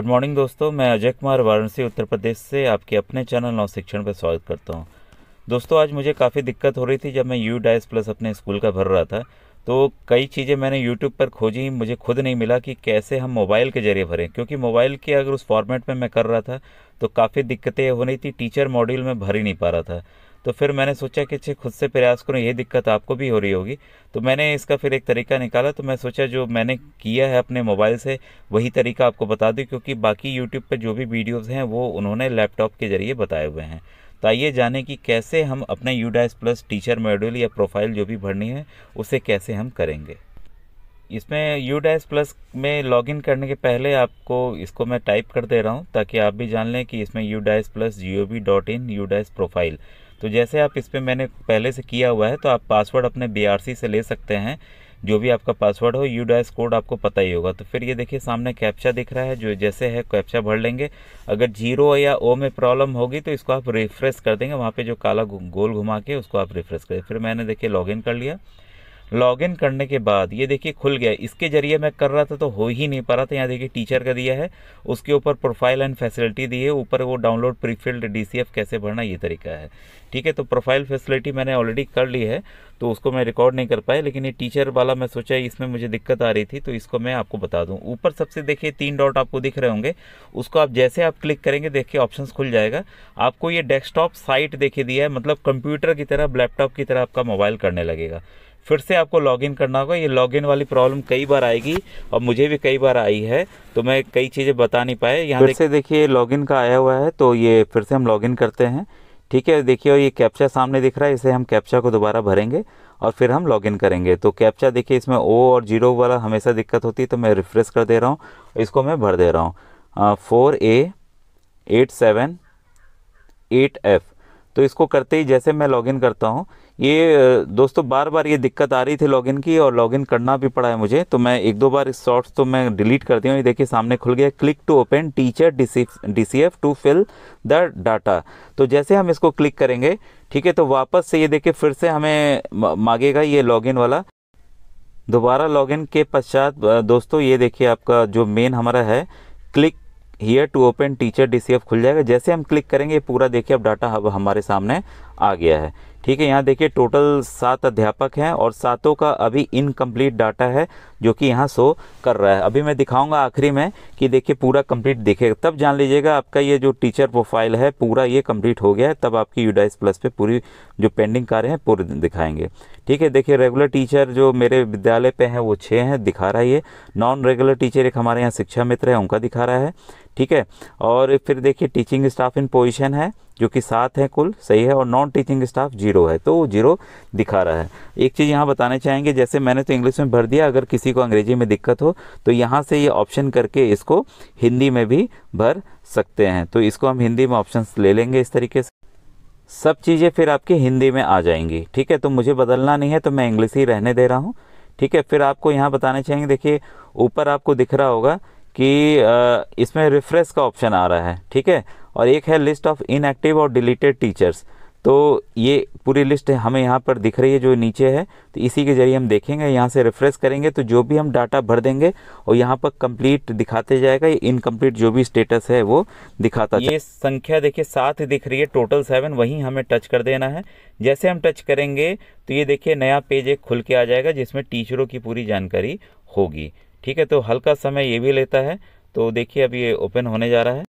good morning दोस्तों मैं अजय कुमार वाराणसी उत्तर प्रदेश से आपके अपने चैनल नौ शिक्षण पर स्वागत करता हूँ दोस्तों आज मुझे काफ़ी दिक्कत हो रही थी जब मैं यू डाइस प्लस अपने स्कूल का भर रहा था तो कई चीज़ें मैंने यूट्यूब पर खोजी मुझे खुद नहीं मिला कि कैसे हम मोबाइल के ज़रिए भरें क्योंकि मोबाइल के अगर उस फॉर्मेट में मैं कर रहा था तो काफ़ी दिक्कतें हो रही थी टीचर मॉड्यूल में भर ही नहीं पा रहा था तो फिर मैंने सोचा कि अच्छे खुद से प्रयास करूँ ये दिक्कत आपको भी हो रही होगी तो मैंने इसका फिर एक तरीका निकाला तो मैं सोचा जो मैंने किया है अपने मोबाइल से वही तरीका आपको बता दूँ क्योंकि बाकी यूट्यूब पर जो भी वीडियोज़ हैं वो उन्होंने लैपटॉप के ज़रिए बताए हुए हैं तो आइए जाने कि कैसे हम अपने यूडाइस प्लस टीचर मॉड्यूल या प्रोफाइल जो भी भरनी है उसे कैसे हम करेंगे इसमें यू डैश प्लस में लॉगिन करने के पहले आपको इसको मैं टाइप कर दे रहा हूँ ताकि आप भी जान लें कि इसमें UDISE plus G O V dot in UDISE profile तो जैसे आप इस पर मैंने पहले से किया हुआ है तो आप पासवर्ड अपने बी से ले सकते हैं जो भी आपका पासवर्ड हो यू डाइस कोड आपको पता ही होगा तो फिर ये देखिए सामने कैप्चा दिख रहा है जो जैसे है कैप्चा भर लेंगे अगर जीरो या ओ में प्रॉब्लम होगी तो इसको आप रिफ्रेश कर देंगे वहाँ पे जो काला गोल घुमा के उसको आप रिफ्रेश करें फिर मैंने देखिए लॉगिन कर लिया लॉगिन करने के बाद ये देखिए खुल गया इसके जरिए मैं कर रहा था तो हो ही नहीं पा रहा था यहाँ देखिए टीचर का दिया है उसके ऊपर प्रोफाइल एंड फैसिलिटी दी है ऊपर वो डाउनलोड प्रीफिल्ड डी कैसे भरना ये तरीका है ठीक है तो प्रोफाइल फैसिलिटी मैंने ऑलरेडी कर ली है तो उसको मैं रिकॉर्ड नहीं कर पाया लेकिन ये टीचर वाला मैं सोचा इसमें मुझे दिक्कत आ रही थी तो इसको मैं आपको बता दूं ऊपर सबसे देखिए तीन डॉट आपको दिख रहे होंगे उसको आप जैसे आप क्लिक करेंगे देखिए ऑप्शन खुल जाएगा आपको ये डेस्कटॉप साइट देखे दिया है मतलब कंप्यूटर की तरह लैपटॉप की तरह आपका मोबाइल करने लगेगा फिर से आपको लॉगिन करना होगा ये लॉगिन वाली प्रॉब्लम कई बार आएगी और मुझे भी कई बार आई है तो मैं कई चीज़ें बता नहीं पाए यहाँ फिर से देखिए लॉगिन का आया हुआ है तो ये फिर से हम लॉगिन करते हैं ठीक है देखिए और ये कैप्चा सामने दिख रहा है इसे हम कैप्चा को दोबारा भरेंगे और फिर हम लॉगिन करेंगे तो कैप्चा देखिए इसमें ओ और जीरो वाला हमेशा दिक्कत होती है तो मैं रिफ्रेश कर दे रहा हूँ इसको मैं भर दे रहा हूँ four A eight seven eight F तो इसको करते ही जैसे मैं लॉगिन करता हूँ ये दोस्तों बार बार ये दिक्कत आ रही थी लॉगिन की और लॉगिन करना भी पड़ा है मुझे तो मैं एक दो बार इस शॉर्ट्स तो मैं डिलीट करती हूँ ये देखिए सामने खुल गया click to open teacher D C F to fill the data तो जैसे हम इसको क्लिक करेंगे ठीक है तो वापस से ये देखिए फिर से हमें मांगेगा ये लॉगिन वाला दोबारा लॉगिन के पश्चात दोस्तों ये देखिए आपका जो मेन हमारा है click here to open teacher DCF खुल जाएगा जैसे हम क्लिक करेंगे पूरा देखिए अब डाटा हब हमारे सामने आ गया है ठीक है यहाँ देखिए टोटल सात अध्यापक हैं और सातों का अभी इनकम्प्लीट डाटा है जो कि यहाँ शो कर रहा है अभी मैं दिखाऊंगा आखिरी में कि देखिए पूरा कंप्लीट दिखेगा तब जान लीजिएगा आपका ये जो टीचर प्रोफाइल है पूरा ये कंप्लीट हो गया है तब आपकी यूडाइस प्लस पे पूरी जो पेंडिंग कार्य हैं पूरे दिखाएंगे ठीक है देखिए रेगुलर टीचर जो मेरे विद्यालय पे हैं वो छः हैं दिखा रहा है ये नॉन रेगुलर टीचर एक हमारे यहाँ शिक्षा मित्र है उनका दिखा रहा है ठीक है और फिर देखिए टीचिंग स्टाफ इन पोजीशन है जो कि सात है कुल सही है और नॉन टीचिंग स्टाफ जीरो है तो वो जीरो दिखा रहा है एक चीज़ यहाँ बताने चाहेंगे जैसे मैंने तो इंग्लिश में भर दिया अगर किसी को अंग्रेजी में दिक्कत हो तो यहाँ से ये यह ऑप्शन करके इसको हिंदी में भी भर सकते हैं तो इसको हम हिंदी में ऑप्शन ले लेंगे इस तरीके से सब चीज़ें फिर आपकी हिंदी में आ जाएंगी ठीक है तो मुझे बदलना नहीं है तो मैं इंग्लिश ही रहने दे रहा हूँ ठीक है फिर आपको यहाँ बताने चाहेंगे देखिए ऊपर आपको दिख रहा होगा कि इसमें रिफ्रेश का ऑप्शन आ रहा है ठीक है और एक है लिस्ट ऑफ इनएक्टिव और डिलीटेड टीचर्स तो ये पूरी लिस्ट हमें यहाँ पर दिख रही है जो नीचे है तो इसी के ज़रिए हम देखेंगे यहाँ से रिफ्रेश करेंगे तो जो भी हम डाटा भर देंगे और यहाँ पर कंप्लीट दिखाते जाएगा ये इनकम्प्लीट जो भी स्टेटस है वो दिखाता ये संख्या देखिए सात दिख रही है टोटल सेवन वहीं हमें टच कर देना है जैसे हम टच करेंगे तो ये देखिए नया पेज एक खुल के आ जाएगा जिसमें टीचरों की पूरी जानकारी होगी ठीक है तो हल्का समय ये भी लेता है तो देखिए अब ये ओपन होने जा रहा है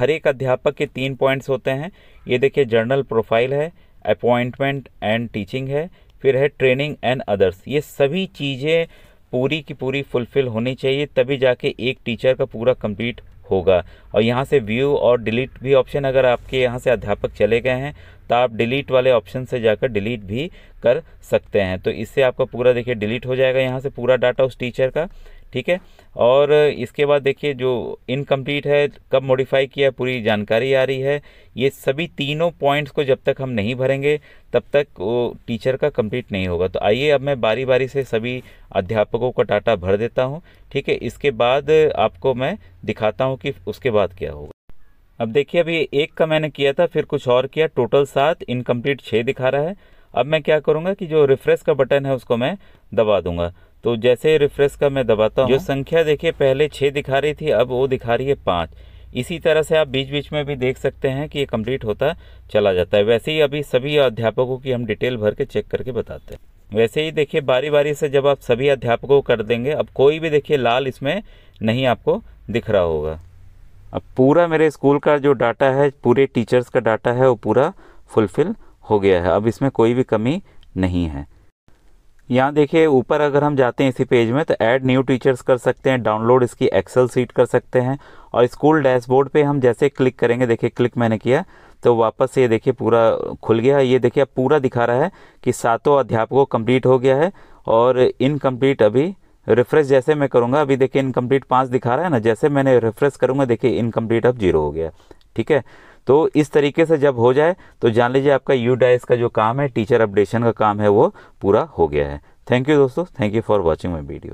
हर एक अध्यापक के तीन पॉइंट्स होते हैं ये देखिए जर्नल प्रोफाइल है अपॉइंटमेंट एंड टीचिंग है फिर है ट्रेनिंग एंड अदर्स ये सभी चीज़ें पूरी की पूरी फुलफिल होनी चाहिए तभी जाके एक टीचर का पूरा कंप्लीट होगा और यहाँ से व्यू और डिलीट भी ऑप्शन अगर आपके यहाँ से अध्यापक चले गए हैं तो आप डिलीट वाले ऑप्शन से जाकर डिलीट भी कर सकते हैं तो इससे आपका पूरा देखिए डिलीट हो जाएगा यहाँ से पूरा डाटा उस टीचर का ठीक है और इसके बाद देखिए जो इनकम्प्लीट है कब मॉडिफाई किया पूरी जानकारी आ रही है ये सभी तीनों पॉइंट्स को जब तक हम नहीं भरेंगे तब तक वो टीचर का कंप्लीट नहीं होगा तो आइए अब मैं बारी बारी से सभी अध्यापकों का डाटा भर देता हूँ ठीक है इसके बाद आपको मैं दिखाता हूँ कि उसके बाद क्या होगा अब देखिए अभी एक का मैंने किया था फिर कुछ और किया टोटल सात इनकम्प्लीट छः दिखा रहा है अब मैं क्या करूँगा कि जो रिफ्रेश का बटन है उसको मैं दबा दूंगा तो जैसे रिफ्रेश का मैं दबाता हूँ जो संख्या देखिए पहले छः दिखा रही थी अब वो दिखा रही है पाँच इसी तरह से आप बीच बीच में भी देख सकते हैं कि ये कंप्लीट होता चला जाता है वैसे ही अभी सभी अध्यापकों की हम डिटेल भर के चेक करके बताते हैं वैसे ही देखिए बारी बारी से जब आप सभी अध्यापकों कर देंगे अब कोई भी देखिए लाल इसमें नहीं आपको दिख रहा होगा अब पूरा मेरे स्कूल का जो डाटा है पूरे टीचर्स का डाटा है वो पूरा फुलफिल हो गया है अब इसमें कोई भी कमी नहीं है यहाँ देखिए ऊपर अगर हम जाते हैं इसी पेज में तो ऐड न्यू टीचर्स कर सकते हैं डाउनलोड इसकी एक्सेल सीट कर सकते हैं और स्कूल डैशबोर्ड पे हम जैसे क्लिक करेंगे देखिए क्लिक मैंने किया तो वापस ये देखिए पूरा खुल गया ये देखिए अब पूरा दिखा रहा है कि सातों अध्यापकों कंप्लीट हो गया है और इनकम्प्लीट अभी रिफ्रेश जैसे मैं करूँगा अभी देखिए इनकम्प्लीट पाँच दिखा रहा है ना जैसे मैंने रिफ्रेश करूँगा देखिए इनकम्प्लीट अब जीरो हो गया ठीक है तो इस तरीके से जब हो जाए तो जान लीजिए आपका यू डाइस का जो काम है टीचर अपडेशन का काम है वो पूरा हो गया है थैंक यू दोस्तों thank you for watching my video